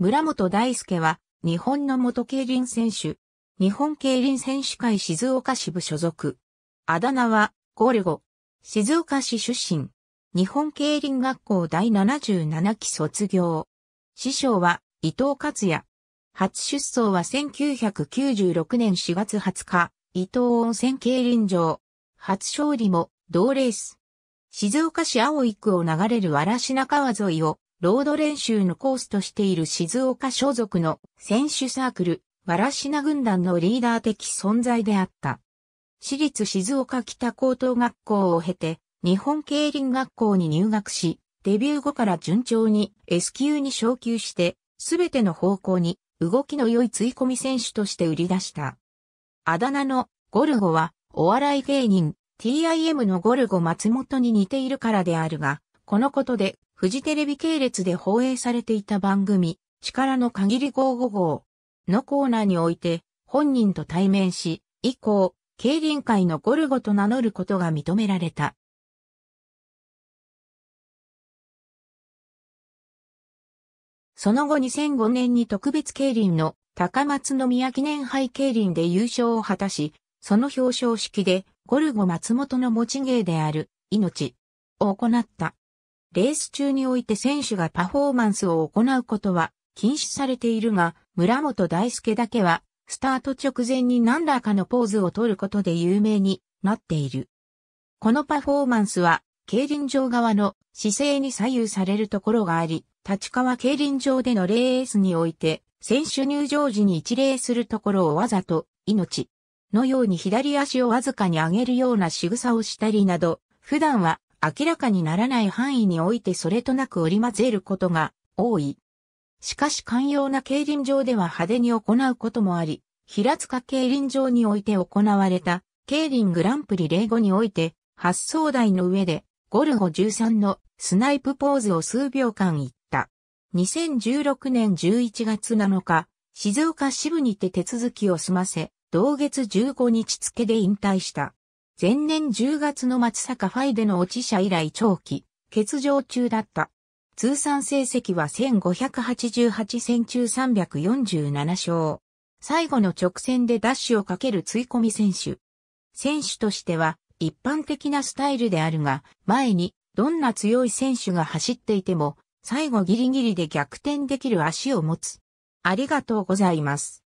村本大輔は、日本の元競輪選手。日本競輪選手会静岡支部所属。あだ名は、ゴルゴ。静岡市出身。日本競輪学校第77期卒業。師匠は、伊藤克也。初出走は1996年4月20日、伊東温泉競輪場。初勝利も、同レース。静岡市青井区を流れる嵐品川沿いをロード練習のコースとしている静岡所属の選手サークル、わらしな軍団のリーダー的存在であった。私立静岡北高等学校を経て、日本競輪学校に入学し、デビュー後から順調に S 級に昇級して、すべての方向に動きの良い追い込み選手として売り出した。あだ名のゴルゴは、お笑い芸人、TIM のゴルゴ松本に似ているからであるが、このことでフジテレビ系列で放映されていた番組、力の限り5 5号のコーナーにおいて、本人と対面し、以降、競輪界のゴルゴと名乗ることが認められた。その後2005年に特別競輪の高松宮記念杯競輪で優勝を果たし、その表彰式でゴルゴ松本の持ち芸である命を行った。レース中において選手がパフォーマンスを行うことは禁止されているが、村本大輔だけは、スタート直前に何らかのポーズを取ることで有名になっている。このパフォーマンスは、競輪場側の姿勢に左右されるところがあり、立川競輪場でのレースにおいて、選手入場時に一礼するところをわざと、命のように左足をわずかに上げるような仕草をしたりなど、普段は明らかにならない範囲においてそれとなく織り交ぜることが多い。しかし寛容な競輪場では派手に行うこともあり、平塚競輪場において行われた、競輪グランプリ05において、発想台の上で、ゴルゴ13のスナイプポーズを数秒間言った。2016年11月7日、静岡支部にて手続きを済ませ、同月15日付で引退した。前年10月の松坂ファイでの落ち者以来長期、欠場中だった。通算成績は1588戦中347勝。最後の直線でダッシュをかける追込み選手。選手としては一般的なスタイルであるが、前にどんな強い選手が走っていても、最後ギリギリで逆転できる足を持つ。ありがとうございます。